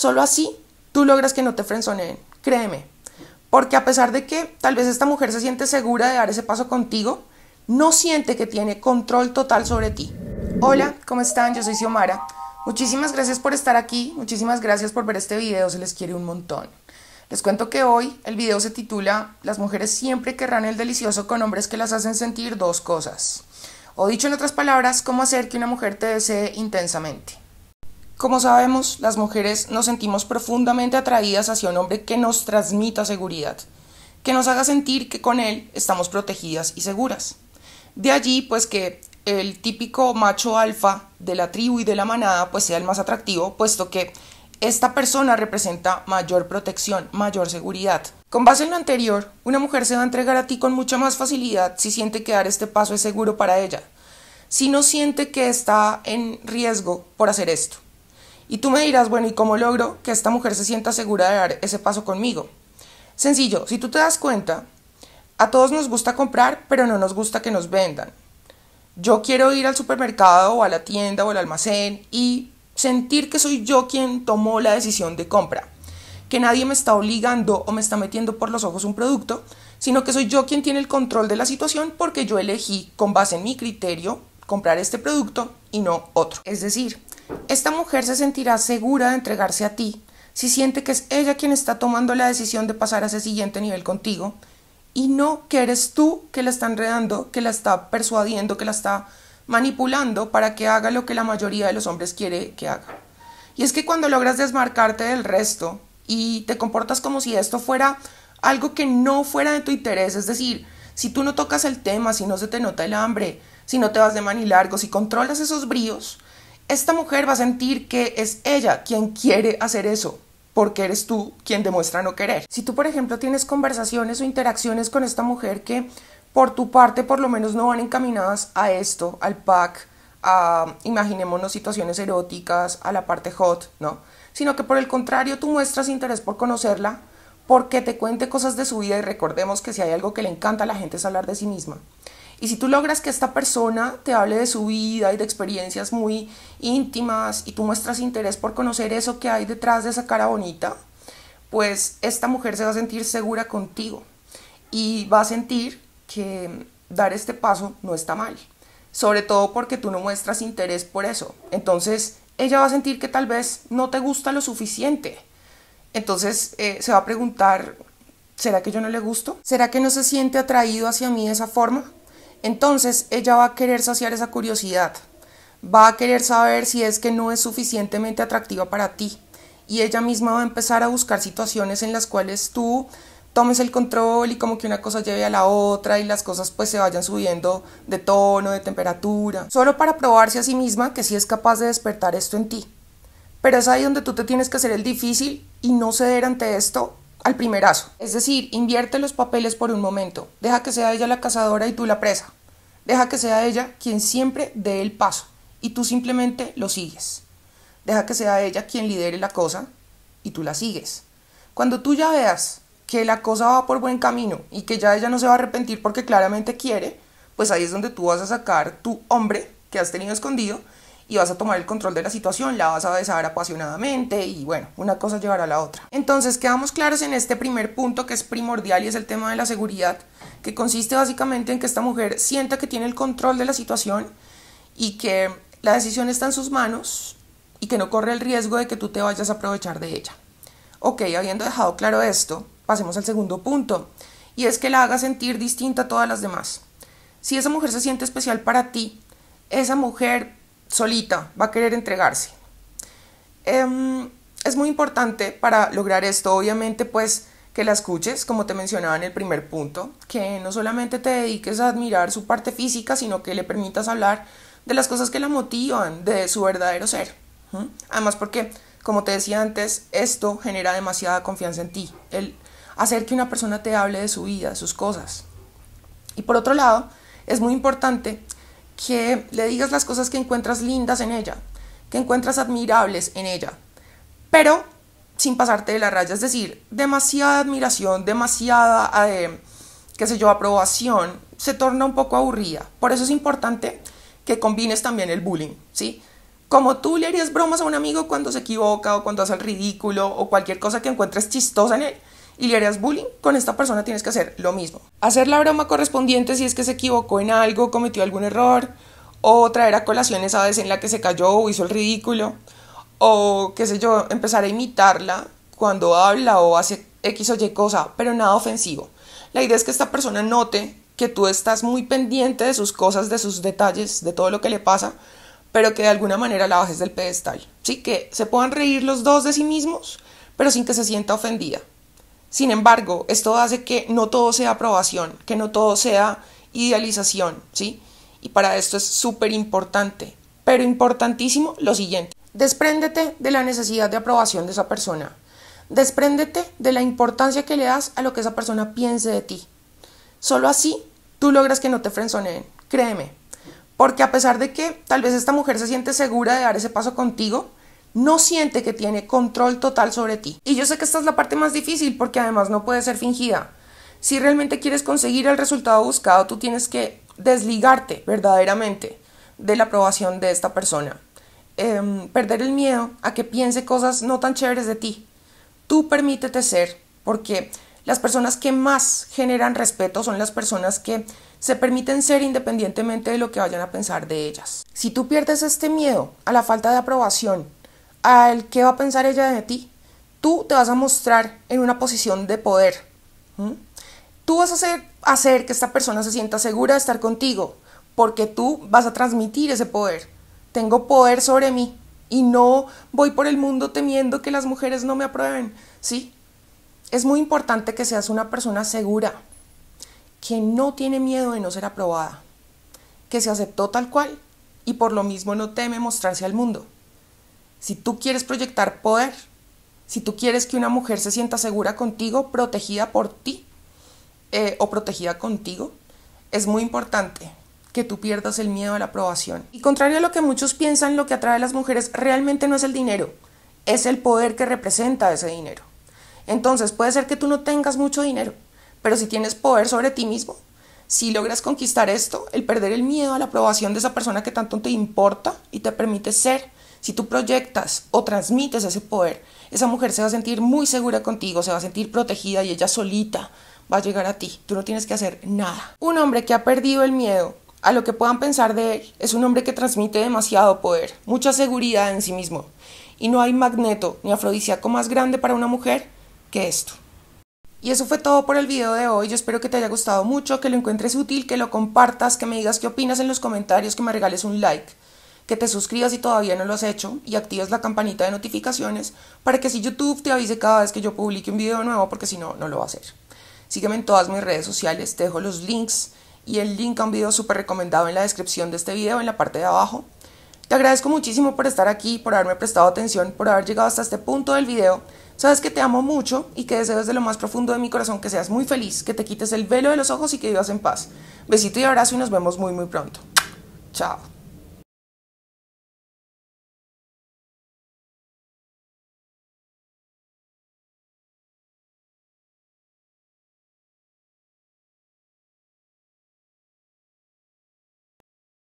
Solo así tú logras que no te frenzoneen, créeme. Porque a pesar de que tal vez esta mujer se siente segura de dar ese paso contigo, no siente que tiene control total sobre ti. Hola, ¿cómo están? Yo soy Xiomara. Muchísimas gracias por estar aquí, muchísimas gracias por ver este video, se les quiere un montón. Les cuento que hoy el video se titula Las mujeres siempre querrán el delicioso con hombres que las hacen sentir dos cosas. O dicho en otras palabras, cómo hacer que una mujer te desee intensamente. Como sabemos, las mujeres nos sentimos profundamente atraídas hacia un hombre que nos transmita seguridad, que nos haga sentir que con él estamos protegidas y seguras. De allí, pues que el típico macho alfa de la tribu y de la manada pues sea el más atractivo, puesto que esta persona representa mayor protección, mayor seguridad. Con base en lo anterior, una mujer se va a entregar a ti con mucha más facilidad si siente que dar este paso es seguro para ella, si no siente que está en riesgo por hacer esto. Y tú me dirás, bueno, ¿y cómo logro que esta mujer se sienta segura de dar ese paso conmigo? Sencillo, si tú te das cuenta, a todos nos gusta comprar, pero no nos gusta que nos vendan. Yo quiero ir al supermercado o a la tienda o al almacén y sentir que soy yo quien tomó la decisión de compra, que nadie me está obligando o me está metiendo por los ojos un producto, sino que soy yo quien tiene el control de la situación porque yo elegí con base en mi criterio comprar este producto y no otro. Es decir, esta mujer se sentirá segura de entregarse a ti si siente que es ella quien está tomando la decisión de pasar a ese siguiente nivel contigo y no que eres tú que la está enredando, que la está persuadiendo, que la está manipulando para que haga lo que la mayoría de los hombres quiere que haga. Y es que cuando logras desmarcarte del resto y te comportas como si esto fuera algo que no fuera de tu interés, es decir, si tú no tocas el tema, si no se te nota el hambre, si no te vas de largo, si controlas esos bríos, esta mujer va a sentir que es ella quien quiere hacer eso, porque eres tú quien demuestra no querer. Si tú, por ejemplo, tienes conversaciones o interacciones con esta mujer que por tu parte por lo menos no van encaminadas a esto, al pack, a imaginémonos situaciones eróticas, a la parte hot, ¿no? Sino que por el contrario tú muestras interés por conocerla, porque te cuente cosas de su vida y recordemos que si hay algo que le encanta a la gente es hablar de sí misma. Y si tú logras que esta persona te hable de su vida y de experiencias muy íntimas y tú muestras interés por conocer eso que hay detrás de esa cara bonita, pues esta mujer se va a sentir segura contigo y va a sentir que dar este paso no está mal. Sobre todo porque tú no muestras interés por eso. Entonces ella va a sentir que tal vez no te gusta lo suficiente. Entonces eh, se va a preguntar, ¿será que yo no le gusto? ¿Será que no se siente atraído hacia mí de esa forma? Entonces ella va a querer saciar esa curiosidad, va a querer saber si es que no es suficientemente atractiva para ti y ella misma va a empezar a buscar situaciones en las cuales tú tomes el control y como que una cosa lleve a la otra y las cosas pues se vayan subiendo de tono, de temperatura, solo para probarse a sí misma que si es capaz de despertar esto en ti. Pero es ahí donde tú te tienes que hacer el difícil y no ceder ante esto al primerazo. Es decir, invierte los papeles por un momento. Deja que sea ella la cazadora y tú la presa. Deja que sea ella quien siempre dé el paso y tú simplemente lo sigues. Deja que sea ella quien lidere la cosa y tú la sigues. Cuando tú ya veas que la cosa va por buen camino y que ya ella no se va a arrepentir porque claramente quiere, pues ahí es donde tú vas a sacar tu hombre que has tenido escondido y vas a tomar el control de la situación, la vas a besar apasionadamente y bueno, una cosa llevará a la otra. Entonces quedamos claros en este primer punto que es primordial y es el tema de la seguridad, que consiste básicamente en que esta mujer sienta que tiene el control de la situación y que la decisión está en sus manos y que no corre el riesgo de que tú te vayas a aprovechar de ella. Ok, habiendo dejado claro esto, pasemos al segundo punto, y es que la haga sentir distinta a todas las demás. Si esa mujer se siente especial para ti, esa mujer solita, va a querer entregarse. Em, es muy importante para lograr esto, obviamente, pues que la escuches, como te mencionaba en el primer punto, que no solamente te dediques a admirar su parte física, sino que le permitas hablar de las cosas que la motivan, de su verdadero ser. Además, porque, como te decía antes, esto genera demasiada confianza en ti, el hacer que una persona te hable de su vida, de sus cosas. Y por otro lado, es muy importante que le digas las cosas que encuentras lindas en ella, que encuentras admirables en ella, pero sin pasarte de la raya, es decir, demasiada admiración, demasiada, eh, qué sé yo, aprobación, se torna un poco aburrida. Por eso es importante que combines también el bullying, ¿sí? Como tú le harías bromas a un amigo cuando se equivoca o cuando hace el ridículo o cualquier cosa que encuentres chistosa en él, y le harías bullying, con esta persona tienes que hacer lo mismo. Hacer la broma correspondiente si es que se equivocó en algo, cometió algún error, o traer a colación esa vez en la que se cayó o hizo el ridículo, o qué sé yo, empezar a imitarla cuando habla o hace X o Y cosa, pero nada ofensivo. La idea es que esta persona note que tú estás muy pendiente de sus cosas, de sus detalles, de todo lo que le pasa, pero que de alguna manera la bajes del pedestal. Sí, que se puedan reír los dos de sí mismos, pero sin que se sienta ofendida. Sin embargo, esto hace que no todo sea aprobación, que no todo sea idealización, ¿sí? Y para esto es súper importante, pero importantísimo lo siguiente. Despréndete de la necesidad de aprobación de esa persona. Despréndete de la importancia que le das a lo que esa persona piense de ti. Solo así tú logras que no te frenzoneen, créeme. Porque a pesar de que tal vez esta mujer se siente segura de dar ese paso contigo, no siente que tiene control total sobre ti. Y yo sé que esta es la parte más difícil porque además no puede ser fingida. Si realmente quieres conseguir el resultado buscado, tú tienes que desligarte verdaderamente de la aprobación de esta persona. Em, perder el miedo a que piense cosas no tan chéveres de ti. Tú permítete ser porque las personas que más generan respeto son las personas que se permiten ser independientemente de lo que vayan a pensar de ellas. Si tú pierdes este miedo a la falta de aprobación al qué va a pensar ella de ti. Tú te vas a mostrar en una posición de poder. Tú vas a hacer, hacer que esta persona se sienta segura de estar contigo, porque tú vas a transmitir ese poder. Tengo poder sobre mí y no voy por el mundo temiendo que las mujeres no me aprueben. ¿Sí? Es muy importante que seas una persona segura, que no tiene miedo de no ser aprobada, que se aceptó tal cual y por lo mismo no teme mostrarse al mundo. Si tú quieres proyectar poder, si tú quieres que una mujer se sienta segura contigo, protegida por ti eh, o protegida contigo, es muy importante que tú pierdas el miedo a la aprobación. Y contrario a lo que muchos piensan, lo que atrae a las mujeres realmente no es el dinero, es el poder que representa ese dinero. Entonces puede ser que tú no tengas mucho dinero, pero si tienes poder sobre ti mismo, si logras conquistar esto, el perder el miedo a la aprobación de esa persona que tanto te importa y te permite ser si tú proyectas o transmites ese poder, esa mujer se va a sentir muy segura contigo, se va a sentir protegida y ella solita va a llegar a ti. Tú no tienes que hacer nada. Un hombre que ha perdido el miedo a lo que puedan pensar de él es un hombre que transmite demasiado poder, mucha seguridad en sí mismo. Y no hay magneto ni afrodisíaco más grande para una mujer que esto. Y eso fue todo por el video de hoy. Yo espero que te haya gustado mucho, que lo encuentres útil, que lo compartas, que me digas qué opinas en los comentarios, que me regales un like que te suscribas si todavía no lo has hecho y actives la campanita de notificaciones para que si YouTube te avise cada vez que yo publique un video nuevo, porque si no, no lo va a hacer. Sígueme en todas mis redes sociales, te dejo los links y el link a un video súper recomendado en la descripción de este video, en la parte de abajo. Te agradezco muchísimo por estar aquí, por haberme prestado atención, por haber llegado hasta este punto del video. Sabes que te amo mucho y que deseo desde lo más profundo de mi corazón que seas muy feliz, que te quites el velo de los ojos y que vivas en paz. Besito y abrazo y nos vemos muy muy pronto. Chao.